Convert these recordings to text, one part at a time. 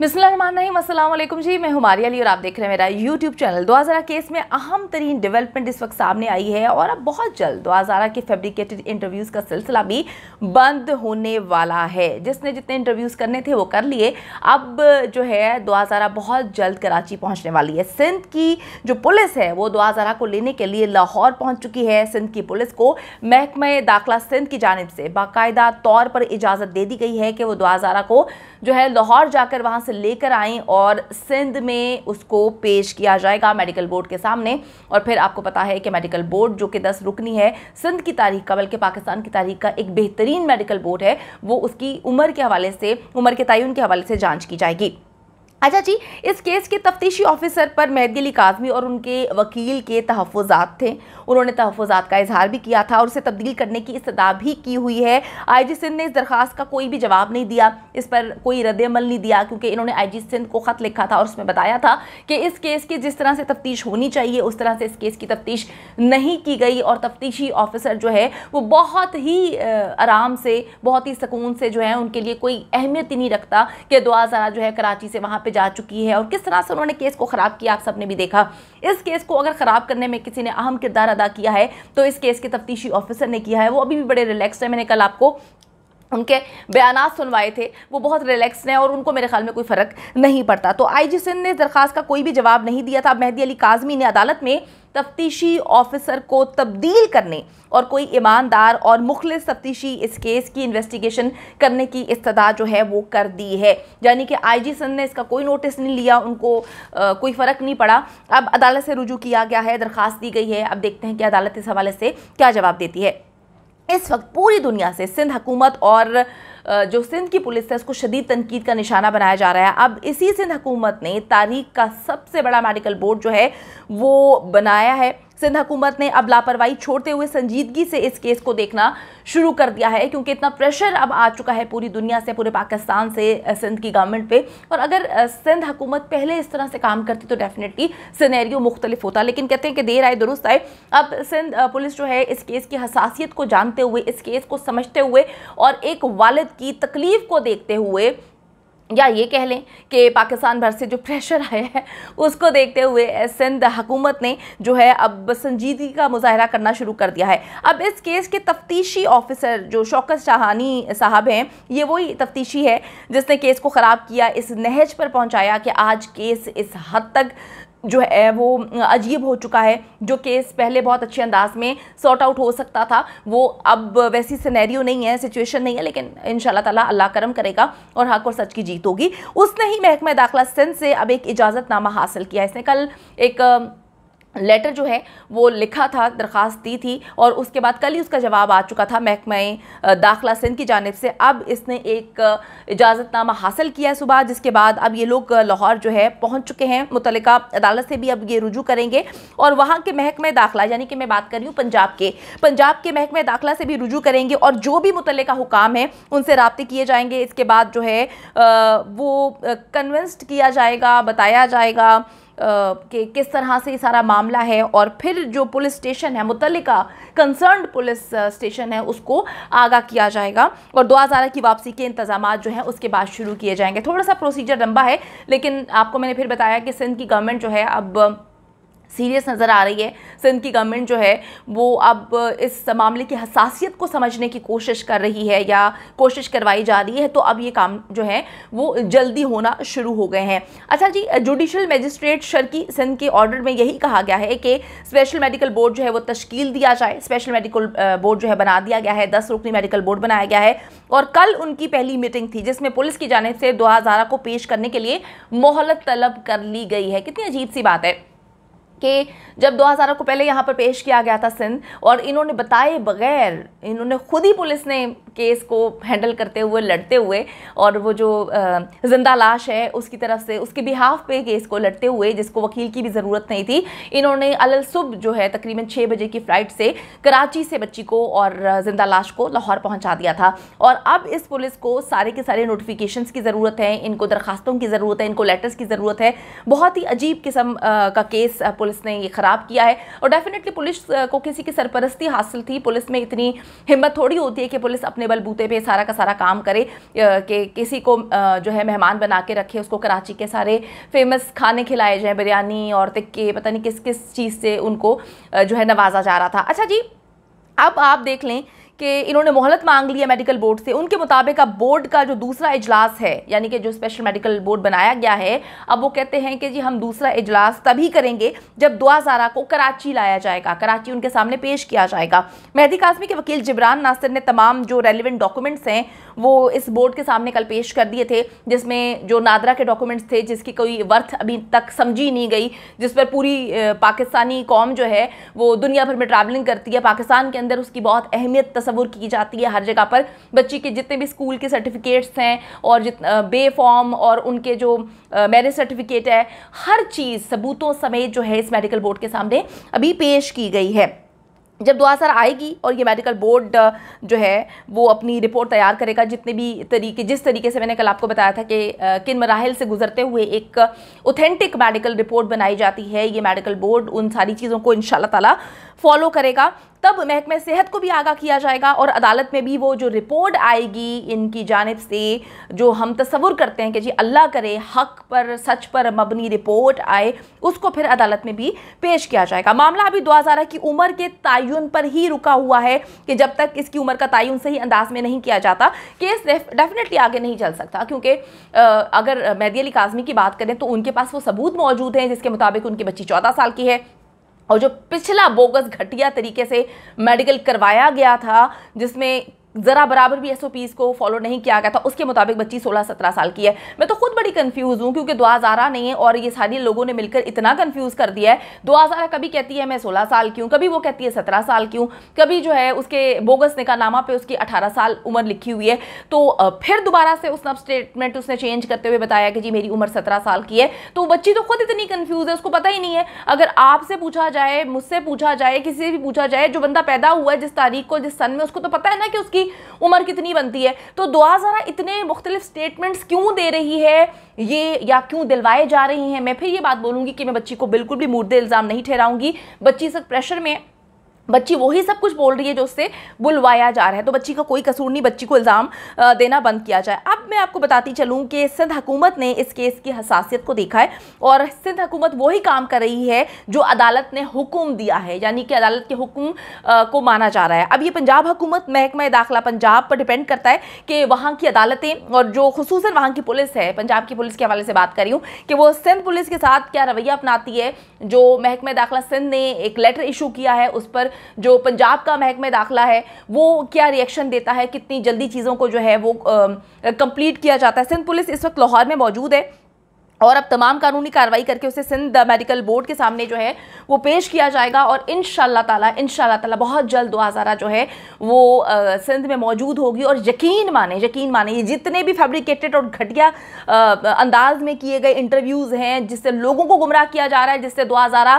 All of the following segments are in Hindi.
मिसलमानकम जी मैं हमारी अली और आप देख रहे हैं मेरा यूट्यूब चैनल 2000 केस में अहम तरीन डेवलपमेंट इस वक्त सामने आई है और अब बहुत जल्द 2000 के फैब्रिकेटेड इंटरव्यूज़ का सिलसिला भी बंद होने वाला है जिसने जितने इंटरव्यूज़ करने थे वो कर लिए अब जो है 2000 बहुत जल्द कराची पहुँचने वाली है सिंध की जो पुलिस है वो हजारा को लेने के लिए लाहौर पहुँच चुकी है सिंध की पुलिस को महकमे दाखिला सिंध की जानब से बाकायदा तौर पर इजाज़त दे दी गई है कि वो हजारा को जो है लाहौर जाकर वहाँ से लेकर आएँ और सिंध में उसको पेश किया जाएगा मेडिकल बोर्ड के सामने और फिर आपको पता है कि मेडिकल बोर्ड जो कि दस रुकनी है सिंध की तारीख का बल्कि पाकिस्तान की तारीख का एक बेहतरीन मेडिकल बोर्ड है वो उसकी उम्र के हवाले से उम्र के तयन के हवाले से जाँच की जाएगी अच्छा जी इस केस के तफ्तीशी ऑफिसर पर मेहदी अली काजमी और उनके वकील के तहफ़ात थे उन्होंने तहफ़ात का इजहार भी किया था और उसे तब्दील करने की इस्तः भी की हुई है आई जी सिंध ने इस दरख्वास का कोई भी जवाब नहीं दिया इस पर कोई रद्दमल नहीं दिया क्योंकि इन्होंने आई जी सिंध को ख़त लिखा था और उसमें बताया था कि इस केस की जिस तरह से तफ्तीश होनी चाहिए उस तरह से इस केस की तफ्तीश नहीं की गई और तफ्तीशी ऑफिसर जो है वो बहुत ही आराम से बहुत ही सकून से जो है उनके लिए कोई अहमियत ही नहीं रखता कि दुआ ज़रा जो है कराची से वहाँ पर जा चुकी है और किस तरह से उन्होंने केस को ख़राब किया आप सबने भी देखा इस केस को अगर ख़राब करने में किसी ने अहम किरदार अदा किया है तो इस केस के तफ्तीशी ऑफिसर ने किया है वो अभी भी बड़े रिलैक्स है मैंने कल आपको उनके बयान सुनवाए थे वो बहुत रिलैक्स हैं और उनको मेरे ख्याल में कोई फ़र्क नहीं पड़ता तो आईजी सिंह ने इस दरख्वास्त का कोई भी जवाब नहीं दिया था मेहदी अली काजमी ने अदालत में तफ्तीशी ऑफिसर को तब्दील करने और कोई ईमानदार और मुखलिस तफ्तीशी इस केस की इन्वेस्टिगेशन करने की इस्तः जो है वो कर दी है यानी कि आईजी सन ने इसका कोई नोटिस नहीं लिया उनको आ, कोई फ़र्क नहीं पड़ा अब अदालत से रुजू किया गया है दरख्वास्त दी गई है अब देखते हैं कि अदालत इस हवाले से क्या जवाब देती है इस वक्त पूरी दुनिया से सिंध हुकूमत और जो सिंध की पुलिस है उसको शदीद तनकीद का निशाना बनाया जा रहा है अब इसी सिंध हुकूमत ने तारीख का सबसे बड़ा मेडिकल बोर्ड जो है वो बनाया है सिंध हुकूमत ने अब लापरवाही छोड़ते हुए संजीदगी से इस केस को देखना शुरू कर दिया है क्योंकि इतना प्रेशर अब आ चुका है पूरी दुनिया से पूरे पाकिस्तान से सिंध की गवर्नमेंट पे और अगर सिंध हुकूमत पहले इस तरह से काम करती तो डेफिनेटली सिनेरियो मुख्तलिफ होता लेकिन कहते हैं कि देर आए दुरुस्त आए अब सिंध पुलिस जो है इस केस की हसासियत को जानते हुए इस केस को समझते हुए और एक वालद की तकलीफ को देखते हुए या ये कह लें कि पाकिस्तान भर से जो प्रेशर आया है उसको देखते हुए सिंध हुकूमत ने जो है अब संजीदगी का मुजाहरा करना शुरू कर दिया है अब इस केस के तफ्तीशी ऑफिसर जो शौकत शाहानी साहब हैं ये वही तफ्तीशी है जिसने केस को ख़राब किया इस नहज पर पहुंचाया कि आज केस इस हद तक जो है वो अजीब हो चुका है जो केस पहले बहुत अच्छे अंदाज में सॉर्ट आउट हो सकता था वो अब वैसी सिनेरियो नहीं है सिचुएशन नहीं है लेकिन इन ताला अल्लाह करम करेगा और हक और सच की जीत होगी उसने ही महकमा दाखिला सिंध से अब एक इजाज़तनामा हासिल किया इसने कल एक लेटर जो है वो लिखा था दरख्वास्त दी थी और उसके बाद कल ही उसका जवाब आ चुका था महकमा दाखिला सिंध की जानब से अब इसने एक इजाज़तनामा हासिल किया है सुबह जिसके बाद अब ये लोग लाहौर जो है पहुंच चुके हैं मुतल अदालत से भी अब ये रुजू करेंगे और वहाँ के महकमे दाखिला यानी कि मैं बात कर रही हूँ पंजाब के पंजाब के महकमे दाखिला से भी रुजू करेंगे और जो भी मुतल हुकाम है उनसे रबते किए जाएंगे इसके बाद जो है वो कन्विंस्ड किया जाएगा बताया जाएगा कि किस तरह से ये सारा मामला है और फिर जो पुलिस स्टेशन है मुतल कंसर्न पुलिस स्टेशन है उसको आगा किया जाएगा और दो हज़ार की वापसी के इंतजाम जो हैं उसके बाद शुरू किए जाएंगे थोड़ा सा प्रोसीजर लंबा है लेकिन आपको मैंने फिर बताया कि सिंध की गवर्नमेंट जो है अब सीरियस नज़र आ रही है सिंध की गवर्नमेंट जो है वो अब इस मामले की हसासियत को समझने की कोशिश कर रही है या कोशिश करवाई जा रही है तो अब ये काम जो है वो जल्दी होना शुरू हो गए हैं अच्छा जी जुडिशल मजिस्ट्रेट शर्की सिंध के ऑर्डर में यही कहा गया है कि स्पेशल मेडिकल बोर्ड जो है वो तश्कील दिया जाए स्पेशल मेडिकल बोर्ड जो है बना दिया गया है दस रुकनी मेडिकल बोर्ड बनाया गया है और कल उनकी पहली मीटिंग थी जिसमें पुलिस की जानब से दो को पेश करने के लिए मोहलत तलब कर ली गई है कितनी अजीब सी बात है कि जब 2000 को पहले यहाँ पर पेश किया गया था सिंध और इन्होंने बताए बगैर इन्होंने खुद ही पुलिस ने केस को हैंडल करते हुए लड़ते हुए और वो जो जिंदा लाश है उसकी तरफ से उसके बिहाफ पे केस को लड़ते हुए जिसको वकील की भी ज़रूरत नहीं थी इन्होंने अल जो है तकरीबन छः बजे की फ़्लाइट से कराची से बच्ची को और जिंदा लाश को लाहौर पहुँचा दिया था और अब इस पुलिस को सारे के सारे नोटिफिकेशन की ज़रूरत है इनको दरखास्तों की ज़रूरत है इनको लेटर्स की ज़रूरत है बहुत ही अजीब किस्म का केस पुलिस ने ये ख़राब किया है और डेफिनेटली पुलिस को किसी की सरपरस्ती हासिल थी पुलिस में इतनी हिम्मत थोड़ी होती है कि पुलिस अपने अपने बलबूते पे सारा का सारा काम करे कि किसी को जो है मेहमान बना के रखे उसको कराची के सारे फेमस खाने खिलाए जाएँ बिरयानी और तिक्के पता नहीं किस किस चीज़ से उनको जो है नवाजा जा रहा था अच्छा जी अब आप देख लें कि इन्होंने मोहलत मांग ली है मेडिकल बोर्ड से उनके मुताबिक अब बोर्ड का जो दूसरा इजलास है यानी कि जो स्पेशल मेडिकल बोर्ड बनाया गया है अब वो कहते हैं कि जी हम दूसरा इजलास तभी करेंगे जब दुआ हजारा को कराची लाया जाएगा कराची उनके सामने पेश किया जाएगा मेहदी कासमी के वकील जिबरान नासिर ने तमाम जो रेलिवेंट डॉक्यूमेंट्स हैं वो इस बोर्ड के सामने कल पेश कर दिए थे जिसमें जो नादरा के डॉक्यूमेंट्स थे जिसकी कोई वर्थ अभी तक समझी नहीं गई जिस पर पूरी पाकिस्तानी कौम जो है वो दुनिया भर में ट्रैवलिंग करती है पाकिस्तान के अंदर उसकी बहुत अहमियत तस्वूर की जाती है हर जगह पर बच्ची के जितने भी स्कूल के सर्टिफिकेट्स हैं और जित बे फॉर्म और उनके जो मैरिज सर्टिफिकेट है हर चीज़ सबूतों समेत जो है इस मेडिकल बोर्ड के सामने अभी पेश की गई है जब दो सर आएगी और ये मेडिकल बोर्ड जो है वो अपनी रिपोर्ट तैयार करेगा जितने भी तरीके जिस तरीके से मैंने कल आपको बताया था कि किन मराहल से गुजरते हुए एक ओथेंटिक मेडिकल रिपोर्ट बनाई जाती है ये मेडिकल बोर्ड उन सारी चीज़ों को इन ताला फॉलो करेगा तब महकमे सेहत को भी आगाह किया जाएगा और अदालत में भी वो जो रिपोर्ट आएगी इनकी जानब से जो हम तस्वुर करते हैं कि जी अल्लाह करे हक पर सच पर मबनी रिपोर्ट आए उसको फिर अदालत में भी पेश किया जाएगा मामला अभी दो की उम्र के तयन पर ही रुका हुआ है कि जब तक इसकी उम्र का तयन सही अंदाज में नहीं किया जाता केस डेफिनेटली आगे नहीं चल सकता क्योंकि अगर मैदी अली काजमी की बात करें तो उनके पास वो सबूत मौजूद हैं जिसके मुताबिक उनकी बच्ची चौदह साल की है और जो पिछला बोगस घटिया तरीके से मेडिकल करवाया गया था जिसमें ज़रा बराबर भी एस को फॉलो नहीं किया गया था उसके मुताबिक बच्ची सोलह सत्रह साल की है मैं तो खुद बड़ी कन्फ्यूज़ हूँ क्योंकि दो ज़ारा नहीं है और ये सारे लोगों ने मिलकर इतना कन्फ्यूज़ कर दिया है दो ज़ारा कभी कहती है मैं सोलह साल की हूँ कभी वो कहती है सत्रह साल की हूँ कभी जो है उसके बोगस निकाहनामा पर उसकी अठारह साल उम्र लिखी हुई है तो फिर दोबारा से उसने स्टेटमेंट उसने चेंज करते हुए बताया कि जी मेरी उम्र सत्रह साल की है तो बच्ची तो खुद इतनी कन्फ्यूज़ है उसको पता ही नहीं है अगर आपसे पूछा जाए मुझसे पूछा जाए किसी से भी पूछा जाए जो बंदा पैदा हुआ है जिस तारीख को जिस सन में उसको तो पता है ना कि उसकी की उम्र कितनी बनती है तो दुआ ज़रा इतने मुख्तलिफ स्टेटमेंट्स क्यों दे रही है ये या क्यों दिलवाए जा रही हैं मैं फिर ये बात बोलूँगी कि मैं बच्ची को बिल्कुल भी मुर्दे इल्ज़ाम नहीं ठहराऊँगी बच्ची सब प्रेशर में बच्ची वही सब कुछ बोल रही है जो उससे बुलवाया जा रहा है तो बच्ची का कोई कसूर नहीं बच्ची को इल्ज़ाम देना बंद किया जाए अब मैं आपको बताती चलूँ कि सिंध हुकूमत ने इस केस की हसासियत को देखा है और सिंध हुकूमत वही काम कर रही है जो अदालत ने हुक्म दिया है यानी कि अदालत के हुक्म को माना जा रहा है अब ये पंजाब हुकूमत महकमा दाखिला पंजाब पर डिपेंड करता है कि वहाँ की अदालतें और जो खसूस वहाँ की पुलिस है पंजाब की पुलिस के हवाले से बात कर रही हूँ कि वो सिंध पुलिस के साथ क्या रवैया अपनाती है जो महकमा दाखिला सिंध ने एक लेटर इशू किया है उस पर जो पंजाब का महकमे दाखिला है वो क्या रिएक्शन देता है कितनी जल्दी चीज़ों को जो है वो कंप्लीट किया जाता है सिंध पुलिस इस वक्त लाहौर में मौजूद है और अब तमाम कानूनी कार्रवाई करके उसे सिंध मेडिकल बोर्ड के सामने जो है वो पेश किया जाएगा और इन ताला इन ताला बहुत जल्द हज़ारा जो है वो सिंध में मौजूद होगी और यकीन माने यकीन माने ये जितने भी फैब्रिकेटेड और घटिया अंदाज में किए गए इंटरव्यूज़ हैं जिससे लोगों को गुमराह किया जा रहा है जिससे हज़ारा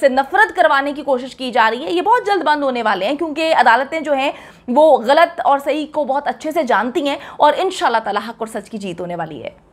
से नफरत करवाने की कोशिश की जा रही है ये बहुत जल्द बंद होने वाले हैं क्योंकि अदालतें जो हैं वो गलत और सही को बहुत अच्छे से जानती हैं और इन ताला हक और सच की जीत होने वाली है